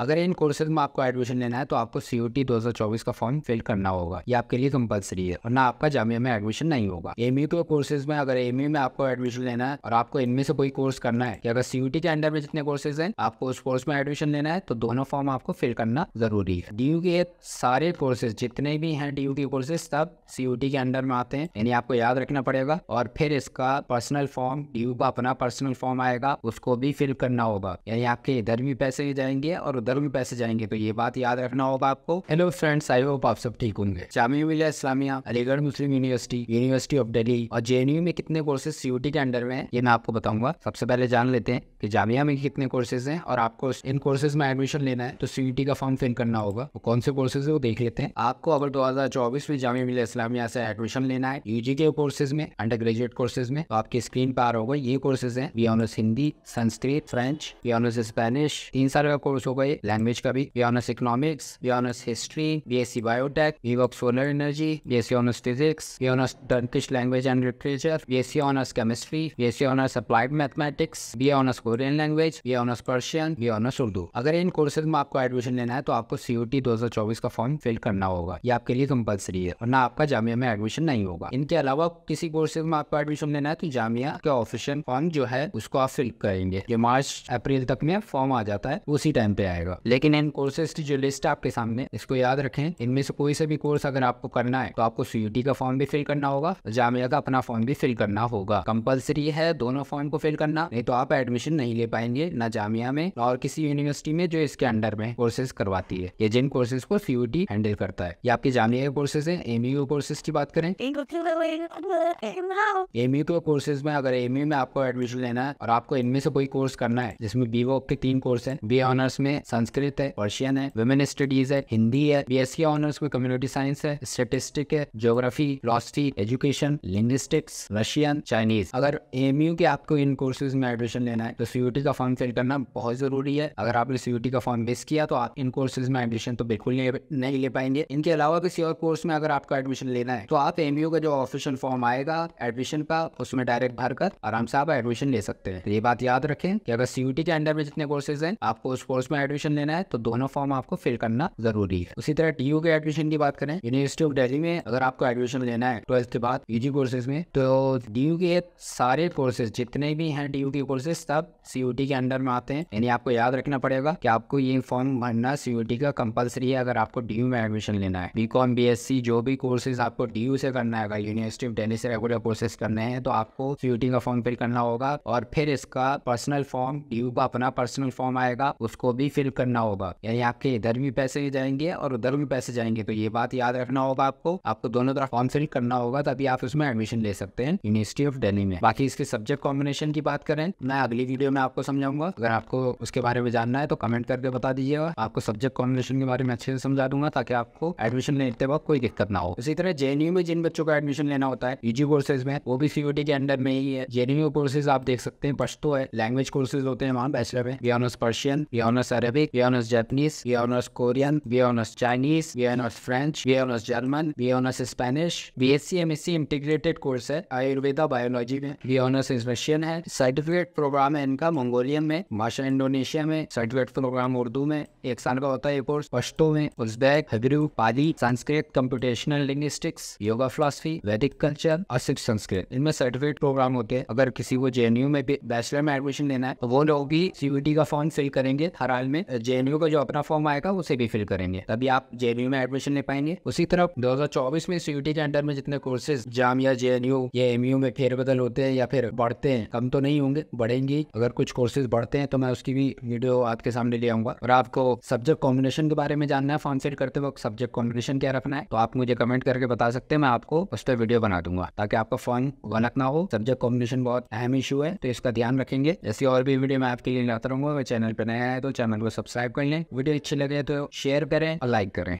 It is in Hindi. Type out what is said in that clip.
अगर इन कोर्सेज में आपको एडमिशन लेना है तो आपको सी ओ टी दो हजार चौबीस का फॉर्म फिल करना होगा ये आपके लिए कंपलसरी है वरना आपका जामिया में एडमिशन नहीं होगा एम e के कोर्सेज में अगर एम e में आपको एडमिशन लेना है और आपको इनमें से कोई कोर्स करना है कि अगर सीयूटी के अंडर में जितने कोर्सेज हैं आपको उस कोर्स में एडमिशन लेना है तो दोनों फॉर्म आपको फिल करना जरूरी है डी के सारे कोर्सेज जितने भी हैं डी के कोर्सेज सब सीयूटी के अंडर में आते हैं यानी आपको याद रखना पड़ेगा और फिर इसका पर्सनल फॉर्म डी का अपना पर्सनल फॉर्म आएगा उसको भी फिल करना होगा यानी आपके इधर भी पैसे जाएंगे और दरों में पैसे जाएंगे तो ये बात याद रखना होगा आपको हेलो फ्रेंड्स आई होप आप सब ठीक होंगे Jamia Islamia Aligarh Muslim university university of Delhi और जे में कितने कोर्सेज सीयूटी के अंडर में है ये मैं आपको बताऊंगा सबसे पहले जान लेते हैं कि जामिया में कितने कोर्सेज हैं और आपको इन कोर्सेज में एडमिशन लेना है तो सीयूटी का फॉर्म फिल करना होगा वो कौन से कोर्सेज है वो देख लेते हैं आपको अगर दो में जामिया मिल्ला इस्लामिया से एडमिशन लेना है यूजी के कोर्सेज में अंडर ग्रेजुएट कोर्सेज में तो आपकी स्क्रीन पर आ रहा होगा ये कोर्सेज है B honours Hindi Sanskrit French B honours Spanish तीन साल का कोर्स होगा ये लैंग्वेज का भी B honours economics B honours history B S C biotech B voc solar energy B S C honours physics B honours Turkish language and literature B S C honours chemistry B S C honours applied mathematics B honours Korean language B honours Persian B honours Urdu अगर इन कोर्सेज में आपको एडमिशन लेना है तो आपको सीयूटी चौबीस का फॉर्म फिल करना होगा ये आपके लिए कंपल्सरी है और ना आपका जामिया में एडमिशन नहीं होगा इनके अलावा किसी कोर्सेज में आपको एडमिशन लेना है तो जामिया का ऑफिशियल फॉर्म जो है उसको आप फिल करेंगे जो मार्च अप्रैल तक में फॉर्म आ जाता है उसी टाइम पे आएगा जाएगा लेकिन इन कोर्सेज की जो लिस्ट है आपके सामने इसको याद रखें इनमें से कोई सा भी कोर्स अगर आपको करना है तो आपको सीयूटी का फॉर्म भी फिल करना होगा जामिया का अपना फॉर्म भी फिल करना होगा कंपल्सरी है दोनों फॉर्म को फिल करना नहीं तो आप एडमिशन नहीं ले पाएंगे ना जामिया में और किसी यूनिवर्सिटी में जो इसके अंडर में कोर्सेज करवाती है ये जिन कोर्सेज को सीयूटी हैंडल करता है ये आपके जामिया के कोर्सेज है एमयू कोर्सेज की बात करें एमयू के कोर्सेज में अगर एमयू में आपको एडमिशन लेना है और आपको इनमें से कोई कोर्स करना है जिसमें बी के तीन कोर्स है बी ऑनर्स में संस्कृत है पर्शियन है वुमेन स्टडीज है हिंदी है बीएससी ऑनर्स में कम्युनिटी साइंस है स्टेटिस्टिक है geography philosophy education linguistics Russian Chinese अगर एएमयू के आपको इन कोर्सेज में एडमिशन लेना है तो सीयूटी का फॉर्म फिल करना बहुत जरूरी है अगर आपने सीयूटी का फॉर्म मिस किया तो आप इन कोर्सेज में एडमिशन तो बिल्कुल नहीं ले पाएंगे इनके अलावा किसी और कोर्स में अगर आपको एडमिशन लेना है तो आप एमयू का जो ऑफिशियल फॉर्म आएगा एडमिशन का उसमें डायरेक्ट भरकर आराम से आप एडमिशन ले सकते हैं ये बात याद रखें कि अगर सीयूटी के अंडर में जितने कोर्सेज हैं आपको उस कोर्स में एडमिशन एडमिशन लेना है तो दोनों फॉर्म आपको फिल करना जरूरी है उसी तरह टीयू के एडमिशन की बात करें यूनिवर्सिटी ऑफ डेली में अगर आपको एडमिशन लेना है ट्वेल्थ के बाद पीजी कोर्सेज में तो डी के सारे कोर्सेज जितने भी हैं डी के कोर्सेज सब सीयूटी के अंडर में आते हैं यानी आपको याद रखना पड़ेगा कि आपको ये फॉर्म भरना सीयूटी का कंपलसरी है अगर आपको डी में एडमिशन लेना है बी कॉम जो भी कोर्सेज आपको डी से करना है अगर यूनिवर्सिटी ऑफ डेली से रेगुलर कोर्सेज करने हैं तो आपको सीयूटी का फॉर्म फिल करना होगा और फिर इसका पर्सनल फॉर्म डी का अपना पर्सनल फॉर्म आएगा उसको भी फिल सेव करना होगा यानी आपके इधर भी पैसे जाएंगे और उधर भी पैसे जाएंगे तो ये बात याद रखना होगा आपको आपको दोनों तरफ फॉर्म फिल करना होगा तभी आप उसमें एडमिशन ले सकते हैं यूनिवर्सिटी ऑफ डेली में बाकी इसके सब्जेक्ट कॉम्बिनेशन की बात करें मैं अगली वीडियो में आपको समझाऊंगा अगर आपको उसके बारे में जानना है तो कमेंट करके बता दीजिएगा आपको सब्जेक्ट कॉम्बिनेशन के बारे में अच्छे से समझा दूंगा ताकि आपको एडमिशन लेते वक्त कोई दिक्कत ना हो इसी तरह जेएनयू में जिन बच्चों का एडमिशन लेना होता है यूजी कोर्सेज में वो भी सीओटी के अंडर में ही है जेएनयू कोर्सेज आप देख सकते हैं पश्तो है लैंग्वेज कोर्सेज होते हैं वहाँ बैचलर में B honours Persian B honours Arabic Arabic, we honors Japanese, we honors Korean, we honors Chinese, we honors French, we honors German, we honors Spanish. B S C M S C integrated course है आयुर्वेदा बायोलॉजी में बी ऑनर्स इन रशियन है सर्टिफिकेट प्रोग्राम है इनका मंगोलियन में भाषा इंडोनेशिया में सर्टिफिकेट प्रोग्राम उर्दू में एक साल का होता है ये कोर्स पश्तो में उज्बैक हगरू Pali Sanskrit computational linguistics yoga philosophy Vedic culture और सिर्फ संस्कृत इनमें सर्टिफिकेट प्रोग्राम होते हैं अगर किसी को जेएनयू में बैचलर में एडमिशन लेना है तो वो लोग भी सीयूटी का फॉर्म फिल करेंगे हर हाल में जे का जो अपना फॉर्म आएगा उसे भी फिल करेंगे तभी आप जे में एडमिशन ले पाएंगे उसी तरह 2024 में सीयूटी के अंडर में जितने कोर्सेज जामिया जे या एम में फेरबदल होते हैं या फिर बढ़ते हैं कम तो नहीं होंगे बढ़ेंगे अगर कुछ कोर्सेज बढ़ते हैं तो मैं उसकी भी वीडियो आपके सामने ले आऊंगा और आपको सब्जेक्ट कॉम्बिनेशन के बारे में जानना है फॉर्म सेट करते वक्त सब्जेक्ट कॉम्बिनेशन क्या रखना है तो आप मुझे कमेंट करके बता सकते हैं मैं आपको उस पर वीडियो बना दूंगा ताकि आपका फॉर्म गलत ना हो सब्जेक्ट कॉम्बिनेशन बहुत अहम इशू है तो इसका ध्यान रखेंगे ऐसी और भी वीडियो मैं आपके लिए लाता रहूंगा चैनल पर नया है तो चैनल को सब्सक्राइब कर लें वीडियो अच्छी लगे तो शेयर करें और लाइक करें